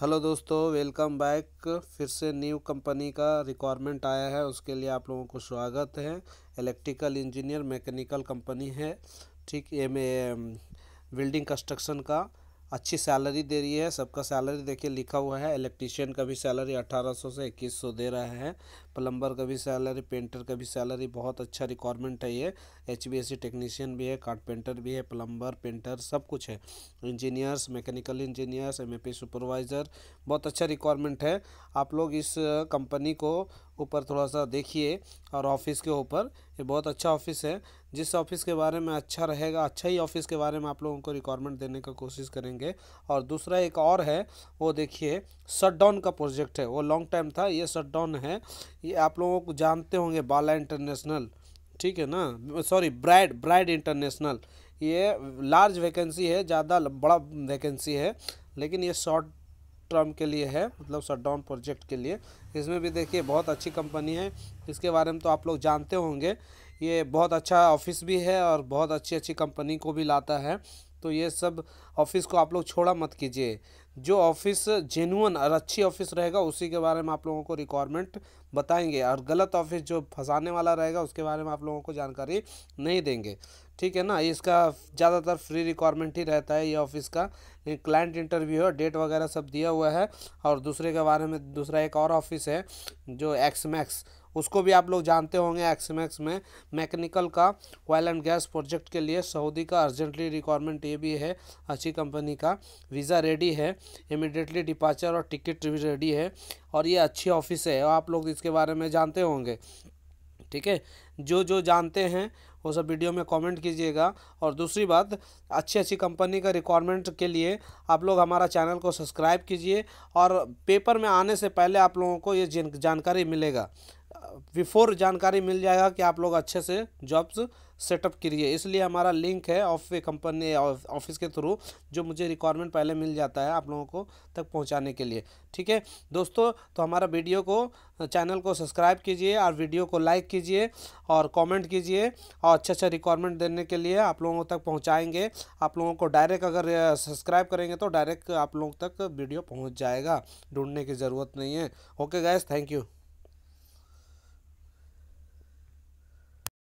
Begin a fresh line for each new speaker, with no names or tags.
hello दोस्तों welcome back फिर से न्यू कंपनी का रिक्वायरमेंट आया है उसके लिए आप लोगों को स्वागत है इलेक्ट्रिकल इंजीनियर मैकेनिकल कंपनी है ठीक एम ए बिल्डिंग कंस्ट्रक्शन का अच्छी सैलरी दे रही है सबका सैलरी देखिए लिखा हुआ है इलेक्ट्रीशियन का भी सैलरी 1800 से 2100 दे रहा है प्लम्बर का भी सैलरी पेंटर का भी सैलरी बहुत अच्छा रिक्वायरमेंट है ये एच टेक्नीशियन भी है कारपेंटर भी है प्लम्बर पेंटर सब कुछ है इंजीनियर्स मैकेनिकल इंजीनियर्स एम सुपरवाइज़र बहुत अच्छा रिक्वायरमेंट है आप लोग इस कंपनी को ऊपर थोड़ा सा देखिए और ऑफिस के ऊपर ये बहुत अच्छा ऑफिस है जिस ऑफिस के बारे में अच्छा रहेगा अच्छा ही ऑफिस के बारे में आप लोगों को रिक्वायरमेंट देने का कोशिश करेंगे और दूसरा एक और है वो देखिए डाउन का प्रोजेक्ट है वो लॉन्ग टाइम था ये डाउन है ये आप लोगों को जानते होंगे बाला इंटरनेशनल ठीक है ना सॉरी ब्राइड ब्राइड इंटरनेशनल ये लार्ज वैकेंसी है ज़्यादा बड़ा वैकेंसी है लेकिन ये शॉर्ट टर्म के लिए है मतलब डाउन प्रोजेक्ट के लिए इसमें भी देखिए बहुत अच्छी कंपनी है इसके बारे में तो आप लोग जानते होंगे ये बहुत अच्छा ऑफिस भी है और बहुत अच्छी अच्छी कंपनी को भी लाता है तो ये सब ऑफिस को आप लोग छोड़ा मत कीजिए जो ऑफिस जेनुअन और अच्छी ऑफिस रहेगा उसी के बारे में आप लोगों को रिक्वायरमेंट बताएंगे और गलत ऑफिस जो फंसाने वाला रहेगा उसके बारे में आप लोगों को जानकारी नहीं देंगे ठीक है ना इसका ज़्यादातर फ्री रिक्वायरमेंट ही रहता है ये ऑफिस का क्लाइंट इंटरव्यू है डेट वगैरह सब दिया हुआ है और दूसरे के बारे में दूसरा एक और ऑफिस है जो एक्स मैक्स उसको भी आप लोग जानते होंगे एक्समैक्स में मैकेनिकल का ऑयल एंड गैस प्रोजेक्ट के लिए सऊदी का अर्जेंटली रिक्वायरमेंट ये भी है अच्छी कंपनी का वीज़ा रेडी है इमिडिएटली डिपार्चर और टिकट भी रेडी है और ये अच्छी ऑफिस है आप लोग इसके बारे में जानते होंगे ठीक है जो जो जानते हैं वो सब वीडियो में कमेंट कीजिएगा और दूसरी बात अच्छी अच्छी कंपनी का रिक्वायरमेंट के लिए आप लोग हमारा चैनल को सब्सक्राइब कीजिए और पेपर में आने से पहले आप लोगों को ये जानकारी मिलेगा बिफोर जानकारी मिल जाएगा कि आप लोग अच्छे से जॉब्स सेटअप करिए इसलिए हमारा लिंक है ऑफ वे कंपनी ऑफिस के थ्रू जो मुझे रिक्वायरमेंट पहले मिल जाता है आप लोगों को तक पहुंचाने के लिए ठीक है दोस्तों तो हमारा वीडियो को चैनल को सब्सक्राइब कीजिए और वीडियो को लाइक कीजिए और कमेंट कीजिए और अच्छा अच्छा रिक्वायरमेंट देने के लिए आप लोगों तक पहुँचाएँगे आप लोगों को डायरेक्ट अगर सब्सक्राइब करेंगे तो डायरेक्ट आप लोगों तक वीडियो पहुँच जाएगा ढूँढने की ज़रूरत नहीं है ओके गैस थैंक यू